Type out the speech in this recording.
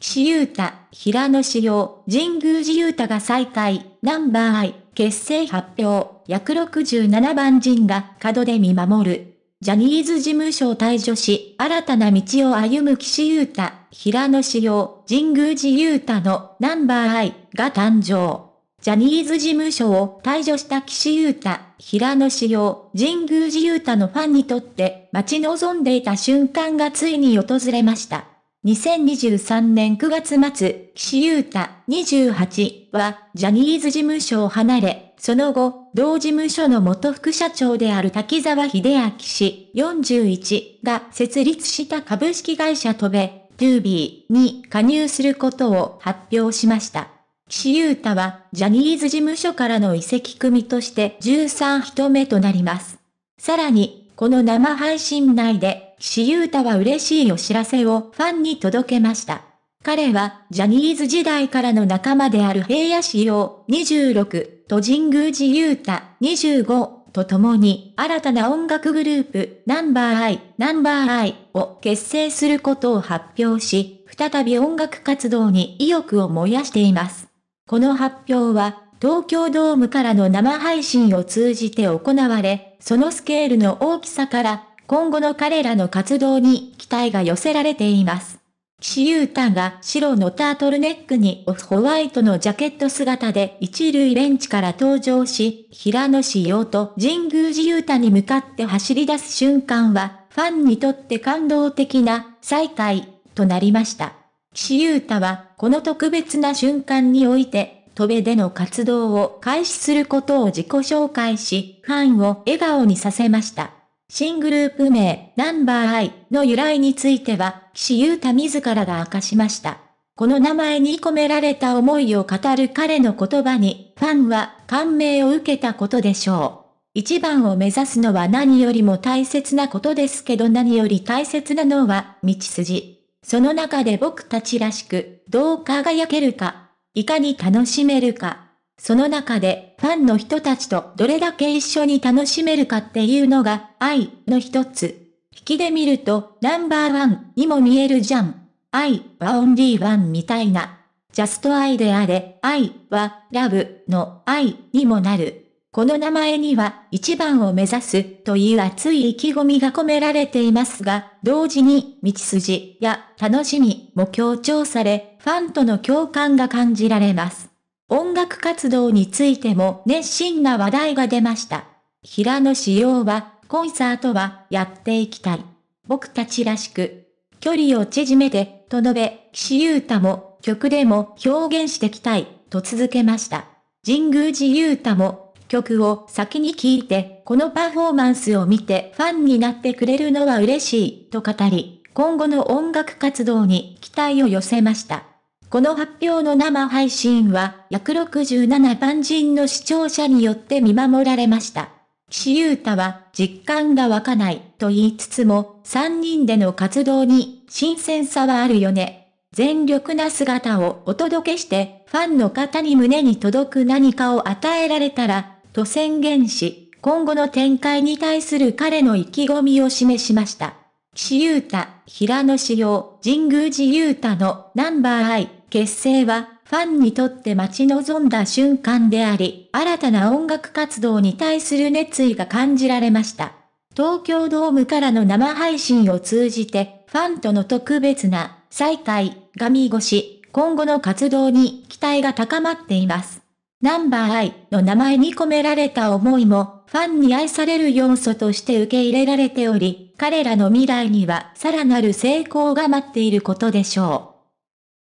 岸優太、平野志陽、神宮寺優太が再開、ナンバーアイ、結成発表、約67番陣が門で見守る。ジャニーズ事務所を退場し、新たな道を歩む岸優太、平野志陽、神宮寺優太のナンバーアイが誕生。ジャニーズ事務所を退場した岸優太、平野志陽、神宮寺優太のファンにとって待ち望んでいた瞬間がついに訪れました。2023年9月末、岸優太28は、ジャニーズ事務所を離れ、その後、同事務所の元副社長である滝沢秀明氏41が設立した株式会社トベ、トゥービーに加入することを発表しました。岸優太は、ジャニーズ事務所からの移籍組として13人目となります。さらに、この生配信内で岸優太は嬉しいお知らせをファンに届けました。彼は、ジャニーズ時代からの仲間である平野志陽26と神宮寺優太25と共に、新たな音楽グループ、ナンバーアイ、ナンバーアイを結成することを発表し、再び音楽活動に意欲を燃やしています。この発表は、東京ドームからの生配信を通じて行われ、そのスケールの大きさから、今後の彼らの活動に期待が寄せられています。岸優太が白のタートルネックにオフホワイトのジャケット姿で一塁ベンチから登場し、平野紫用と神宮寺優太に向かって走り出す瞬間は、ファンにとって感動的な再会となりました。岸優太は、この特別な瞬間において、戸辺での活動を開始することを自己紹介し、ファンを笑顔にさせました。新グループ名、ナンバーアイの由来については、岸優太自らが明かしました。この名前に込められた思いを語る彼の言葉に、ファンは感銘を受けたことでしょう。一番を目指すのは何よりも大切なことですけど何より大切なのは、道筋。その中で僕たちらしく、どう輝けるか、いかに楽しめるか。その中でファンの人たちとどれだけ一緒に楽しめるかっていうのが愛の一つ。引きで見るとナンバーワンにも見えるじゃん。愛はオンリーワンみたいな。ジャスト愛であれ、愛はラブの愛にもなる。この名前には一番を目指すという熱い意気込みが込められていますが、同時に道筋や楽しみも強調され、ファンとの共感が感じられます。音楽活動についても熱心な話題が出ました。平野紫耀は、コンサートはやっていきたい。僕たちらしく、距離を縮めて、と述べ、岸優太も曲でも表現していきたい、と続けました。神宮寺優太も曲を先に聴いて、このパフォーマンスを見てファンになってくれるのは嬉しい、と語り、今後の音楽活動に期待を寄せました。この発表の生配信は約67万人の視聴者によって見守られました。岸優太は実感が湧かないと言いつつも3人での活動に新鮮さはあるよね。全力な姿をお届けしてファンの方に胸に届く何かを与えられたらと宣言し今後の展開に対する彼の意気込みを示しました。岸優太、平野志陽、神宮寺優太のナンバーアイ結成はファンにとって待ち望んだ瞬間であり、新たな音楽活動に対する熱意が感じられました。東京ドームからの生配信を通じて、ファンとの特別な再会が見越し、今後の活動に期待が高まっています。ナンバーイの名前に込められた思いも、ファンに愛される要素として受け入れられており、彼らの未来にはさらなる成功が待っていることでしょう。